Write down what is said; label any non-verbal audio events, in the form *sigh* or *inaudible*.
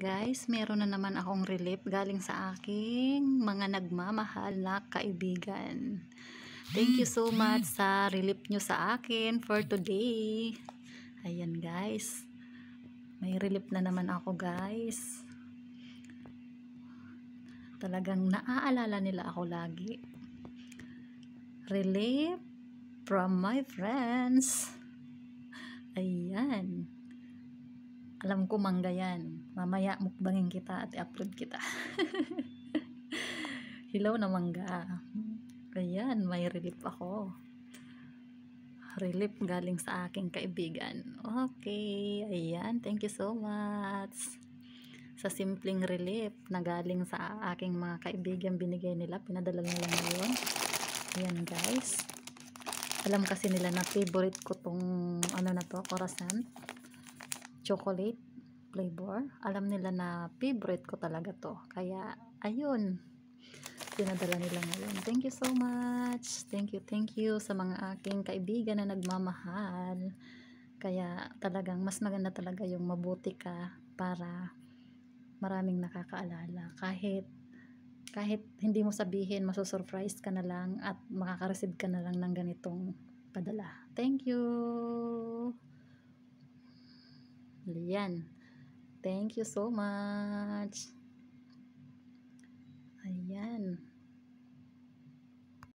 guys, meron na naman akong relief galing sa aking mga nagmamahal na kaibigan. Thank you so much sa relief nyo sa akin for today. Ayan guys, may relief na naman ako guys. Talagang naaalala nila ako lagi. Relief from my friends. Ayan. Alam ko mangga yan mamaya mukbangin kita at upload kita *laughs* hilaw na mangga ayan may relief ako relief galing sa aking kaibigan okay ayan thank you so much sa simpleng relief na galing sa aking mga kaibigan binigay nila pinadala nila ngayon ayan guys alam kasi nila na favorite ko tong ano na to, croissant chocolate flavor. Alam nila na favorite ko talaga to. Kaya, ayun. Pinadala nila ngayon. Thank you so much. Thank you, thank you sa mga aking kaibigan na nagmamahal. Kaya talagang mas maganda talaga yung mabuti ka para maraming nakakaalala. Kahit kahit hindi mo sabihin, masusurprise ka na lang at makaka-receive ka na lang ng ganitong padala. Thank you! Yan. Thank you so much. Aí,